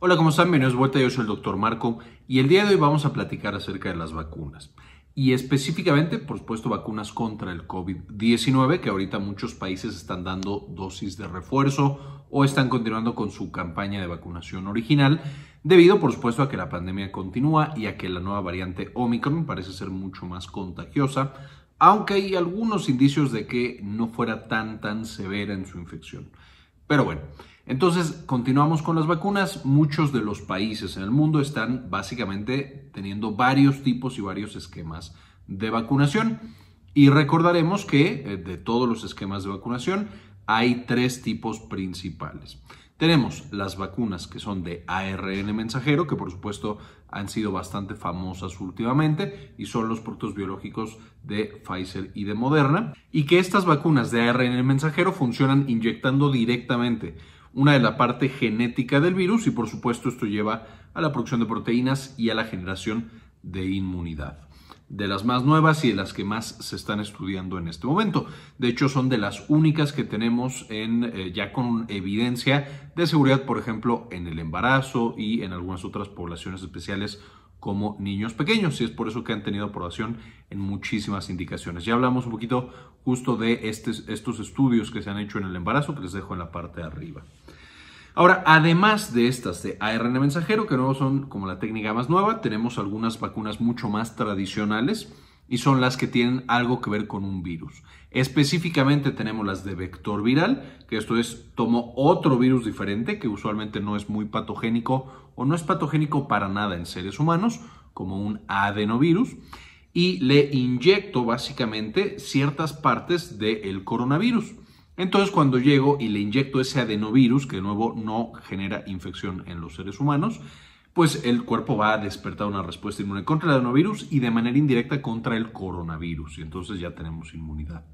Hola, ¿cómo están? Bienvenidos de vuelta. Yo soy el doctor Marco y el día de hoy vamos a platicar acerca de las vacunas y específicamente, por supuesto, vacunas contra el COVID-19, que ahorita muchos países están dando dosis de refuerzo o están continuando con su campaña de vacunación original, debido, por supuesto, a que la pandemia continúa y a que la nueva variante Omicron parece ser mucho más contagiosa, aunque hay algunos indicios de que no fuera tan, tan severa en su infección. Pero bueno. Entonces, continuamos con las vacunas. Muchos de los países en el mundo están básicamente teniendo varios tipos y varios esquemas de vacunación. Y recordaremos que eh, de todos los esquemas de vacunación hay tres tipos principales. Tenemos las vacunas que son de ARN mensajero, que por supuesto han sido bastante famosas últimamente y son los productos biológicos de Pfizer y de Moderna, y que estas vacunas de ARN mensajero funcionan inyectando directamente una de la parte genética del virus y por supuesto esto lleva a la producción de proteínas y a la generación de inmunidad. De las más nuevas y de las que más se están estudiando en este momento. De hecho, son de las únicas que tenemos en, eh, ya con evidencia de seguridad, por ejemplo, en el embarazo y en algunas otras poblaciones especiales como niños pequeños y es por eso que han tenido aprobación en muchísimas indicaciones. Ya hablamos un poquito justo de este, estos estudios que se han hecho en el embarazo que les dejo en la parte de arriba. Ahora, además de estas de ARN mensajero, que no son como la técnica más nueva, tenemos algunas vacunas mucho más tradicionales y son las que tienen algo que ver con un virus. Específicamente tenemos las de vector viral, que esto es tomo otro virus diferente que usualmente no es muy patogénico o no es patogénico para nada en seres humanos, como un adenovirus, y le inyecto básicamente ciertas partes del coronavirus. Entonces, cuando llego y le inyecto ese adenovirus, que de nuevo no genera infección en los seres humanos, pues el cuerpo va a despertar una respuesta inmune contra el adenovirus y de manera indirecta contra el coronavirus. Y entonces ya tenemos inmunidad.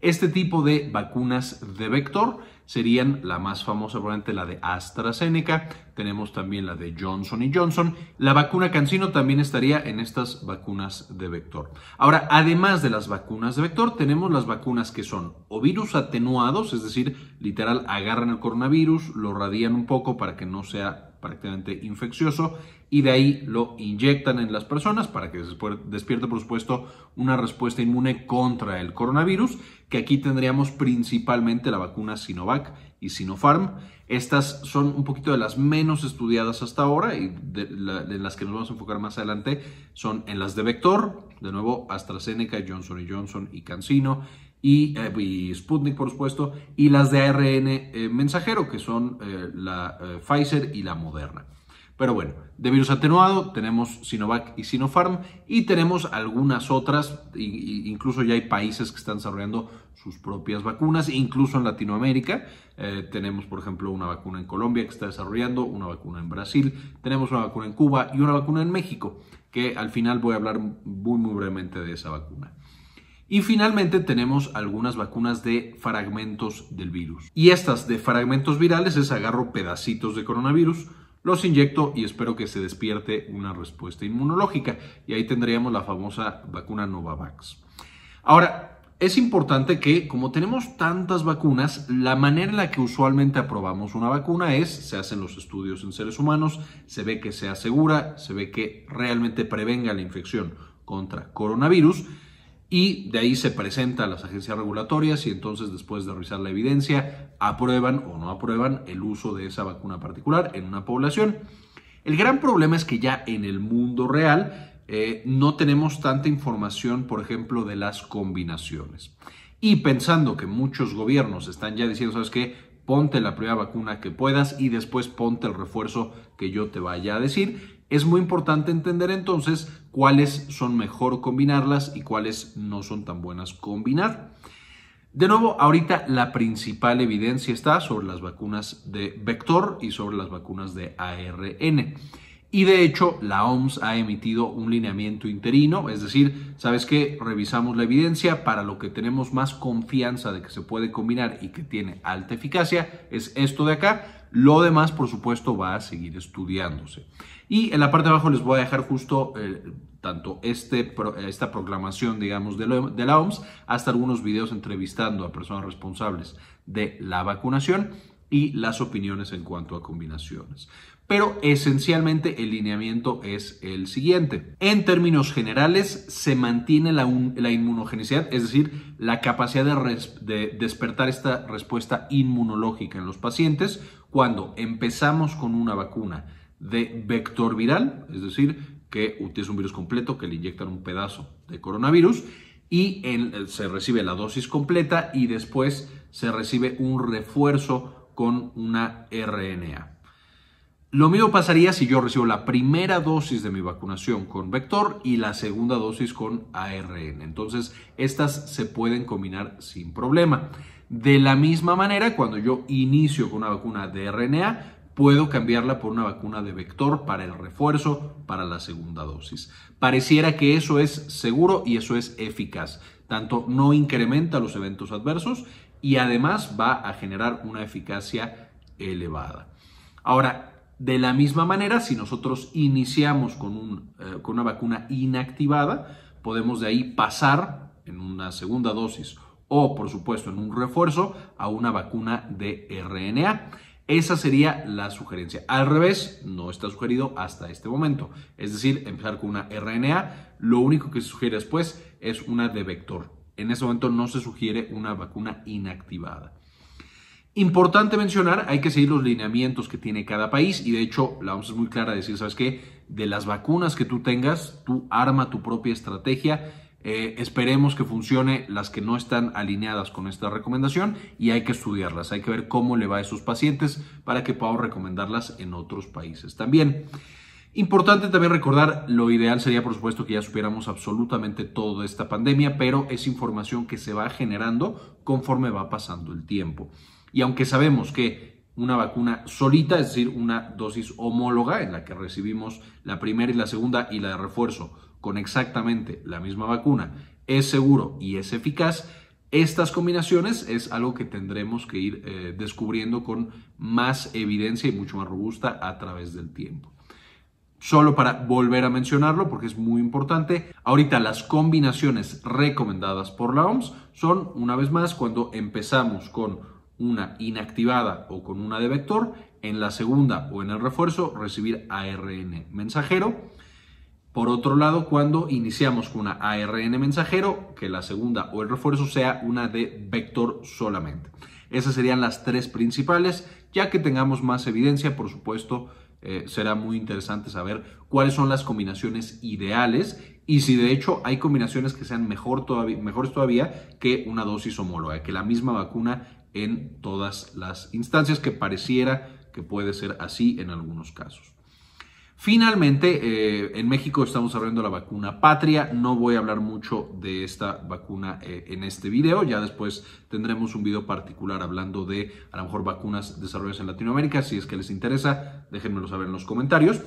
Este tipo de vacunas de vector serían la más famosa, probablemente la de AstraZeneca. Tenemos también la de Johnson y Johnson. La vacuna Cancino también estaría en estas vacunas de vector. Ahora, además de las vacunas de vector, tenemos las vacunas que son o virus atenuados, es decir, literal agarran el coronavirus, lo radian un poco para que no sea prácticamente infeccioso, y de ahí lo inyectan en las personas para que despierte, por supuesto, una respuesta inmune contra el coronavirus, que aquí tendríamos principalmente la vacuna Sinovac y Sinopharm. Estas son un poquito de las menos estudiadas hasta ahora y de, las que nos vamos a enfocar más adelante son en las de vector, de nuevo AstraZeneca, Johnson Johnson y CanSino, eh, y, Sputnik, por supuesto, y las de ARN eh, mensajero, que son eh, la Pfizer y la Moderna. Pero bueno, de virus atenuado tenemos Sinovac y Sinopharm y tenemos algunas otras, incluso ya hay países que están desarrollando sus propias vacunas, incluso en Latinoamérica. tenemos, por ejemplo, una vacuna en Colombia que está desarrollando, una vacuna en Brasil, tenemos una vacuna en Cuba y una vacuna en México, que al final voy a hablar muy, muy brevemente de esa vacuna. Y finalmente tenemos algunas vacunas de fragmentos del virus. Y estas de fragmentos virales es agarro pedacitos de coronavirus, los inyecto y espero que se despierte una respuesta inmunológica. Y ahí tendríamos la famosa vacuna Novavax. Ahora, es importante que como tenemos tantas vacunas, la manera en la que usualmente aprobamos una vacuna es, se hacen los estudios en seres humanos, se ve que sea segura, se ve que realmente prevenga la infección contra coronavirus y de ahí se presenta a las agencias regulatorias y entonces después de revisar la evidencia aprueban o no aprueban el uso de esa vacuna particular en una población. El gran problema es que ya en el mundo real eh, no tenemos tanta información, por ejemplo, de las combinaciones. Y pensando que muchos gobiernos están ya diciendo, ¿sabes qué? Ponte la primera vacuna que puedas y después ponte el refuerzo que yo te vaya a decir es muy importante entender entonces cuáles son mejor combinarlas y cuáles no son tan buenas combinar. De nuevo, ahorita la principal evidencia está sobre las vacunas de vector y sobre las vacunas de ARN. Y de hecho, la OMS ha emitido un lineamiento interino, es decir, sabes que revisamos la evidencia para lo que tenemos más confianza de que se puede combinar y que tiene alta eficacia, es esto de acá, lo demás, por supuesto, va a seguir estudiándose. Y en la parte de abajo les voy a dejar justo eh, tanto este esta proclamación, digamos, de la OMS, hasta algunos videos entrevistando a personas responsables de la vacunación y las opiniones en cuanto a combinaciones. Pero esencialmente el lineamiento es el siguiente. En términos generales, se mantiene la, inmunogenicidad, es decir, la capacidad de, despertar esta respuesta inmunológica en los pacientes cuando empezamos con una vacuna de vector viral, es decir, que utiliza un virus completo que le inyectan un pedazo de coronavirus y eh, se recibe la dosis completa y después se recibe un refuerzo con una RNA. Lo mismo pasaría si yo recibo la primera dosis de mi vacunación con vector y la segunda dosis con ARN. Entonces, estas se pueden combinar sin problema. De la misma manera, cuando yo inicio con una vacuna de RNA, puedo cambiarla por una vacuna de vector para el refuerzo, para la segunda dosis. Pareciera que eso es seguro y eso es eficaz. Tanto no incrementa los eventos adversos y además va a generar una eficacia elevada. Ahora, de la misma manera, si nosotros iniciamos eh, con, una vacuna inactivada, podemos de ahí pasar en una segunda dosis o, por supuesto, en un refuerzo a una vacuna de RNA. Esa sería la sugerencia. Al revés, no está sugerido hasta este momento. Es decir, empezar con una RNA. Lo único que se sugiere después es una de vector. En ese momento no se sugiere una vacuna inactivada. Importante mencionar, hay que seguir los lineamientos que tiene cada país y de hecho la OMS es muy clara decir, ¿sabes qué? De las vacunas que tú tengas, tú arma tu propia estrategia. Eh, esperemos que funcione las que no están alineadas con esta recomendación y hay que estudiarlas, hay que ver cómo le va a esos pacientes para que podamos recomendarlas en otros países también. Importante también recordar, lo ideal sería por supuesto que ya supiéramos absolutamente toda esta pandemia, pero es información que se va generando conforme va pasando el tiempo. Y aunque sabemos que una vacuna solita, es decir, una dosis homóloga en la que recibimos la primera y la segunda y la de refuerzo con exactamente la misma vacuna, es seguro y es eficaz, estas combinaciones es algo que tendremos que ir eh, descubriendo con más evidencia y mucho más robusta a través del tiempo. Solo para volver a mencionarlo, porque es muy importante, ahorita las combinaciones recomendadas por la OMS son, una vez más, cuando empezamos con una inactivada o con una de vector, en la segunda o en el refuerzo recibir ARN mensajero. Por otro lado, cuando iniciamos con una ARN mensajero, que la segunda o el refuerzo sea una de vector solamente. Esas serían las tres principales. Ya que tengamos más evidencia, por supuesto, eh, será muy interesante saber cuáles son las combinaciones ideales y si de hecho hay combinaciones que sean mejor todavía, mejores todavía que una dosis homóloga, que la misma vacuna en todas las instancias, que pareciera que puede ser así en algunos casos. Finalmente, eh, en México estamos hablando la vacuna patria. No voy a hablar mucho de esta vacuna eh, en este video. Ya después tendremos un video particular hablando de a lo mejor vacunas desarrolladas en Latinoamérica. Si es que les interesa, déjenmelo saber en los comentarios.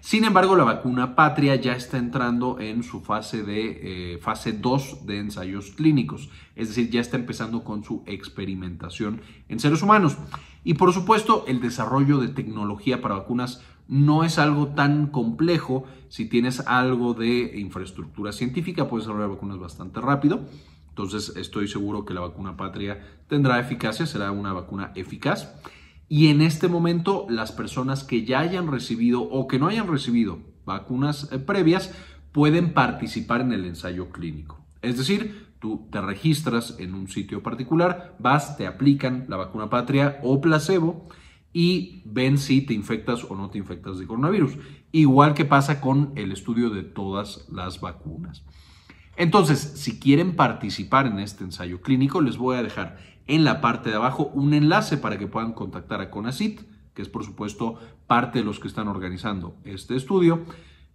Sin embargo, la vacuna patria ya está entrando en su fase de eh, fase 2 de ensayos clínicos, es decir, ya está empezando con su experimentación en seres humanos. Y por supuesto, el desarrollo de tecnología para vacunas no es algo tan complejo. Si tienes algo de infraestructura científica, puedes desarrollar vacunas bastante rápido. Entonces, estoy seguro que la vacuna patria tendrá eficacia, será una vacuna eficaz. Y en este momento, las personas que ya hayan recibido o que no hayan recibido vacunas eh, previas pueden participar en el ensayo clínico. Es decir, tú te registras en un sitio particular, vas, te aplican la vacuna patria o placebo y ven si te infectas o no te infectas de coronavirus. Igual que pasa con el estudio de todas las vacunas. Entonces, si quieren participar en este ensayo clínico, les voy a dejar en la parte de abajo un enlace para que puedan contactar a CONACIT, que es por supuesto parte de los que están organizando este estudio.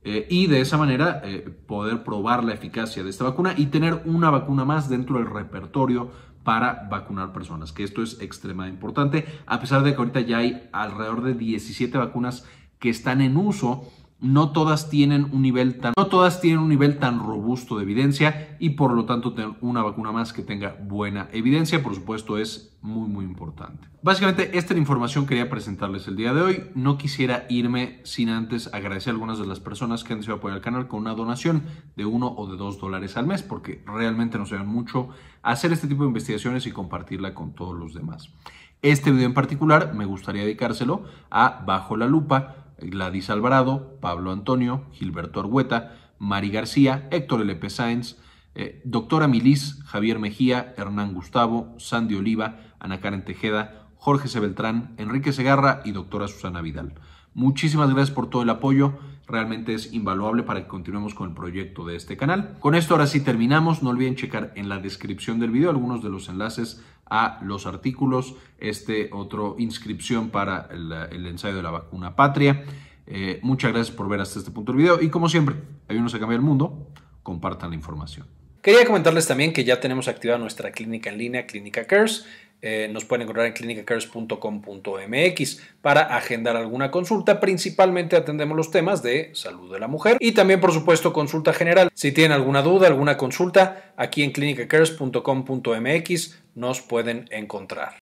Eh, y de esa manera eh, poder probar la eficacia de esta vacuna y tener una vacuna más dentro del repertorio para vacunar personas, que esto es extremadamente importante, a pesar de que ahorita ya hay alrededor de 17 vacunas que están en uso no todas tienen un nivel tan, no todas tienen un nivel tan robusto de evidencia y por lo tanto tener una vacuna más que tenga buena evidencia, por supuesto, es muy, muy importante. Básicamente, esta es la información que quería presentarles el día de hoy. No quisiera irme sin antes agradecer a algunas de las personas que han decidido apoyar al canal con una donación de uno o de dos dólares al mes, porque realmente nos ayudan mucho hacer este tipo de investigaciones y compartirla con todos los demás. Este video en particular me gustaría dedicárselo a Bajo la Lupa Gladys Alvarado, Pablo Antonio, Gilberto Argueta, Mari García, Héctor L.P. Sáenz, eh, Doctora Milis, Javier Mejía, Hernán Gustavo, Sandy Oliva, Ana Karen Tejeda, Jorge Sebeltrán, Enrique Segarra y Doctora Susana Vidal. Muchísimas gracias por todo el apoyo, realmente es invaluable para que continuemos con el proyecto de este canal. Con esto ahora sí terminamos, no olviden checar en la descripción del video algunos de los enlaces a los artículos, este otro inscripción para el, ensayo de la vacuna patria. Eh, muchas gracias por ver hasta este punto del video y como siempre, ayúdenos a cambiar el mundo, compartan la información. Quería comentarles también que ya tenemos activada nuestra clínica en línea, Clínica Cares. Eh, nos pueden encontrar en clinicacares.com.mx para agendar alguna consulta. Principalmente atendemos los temas de salud de la mujer y también, por supuesto, consulta general. Si tienen alguna duda, alguna consulta, aquí en clinicacares.com.mx nos pueden encontrar.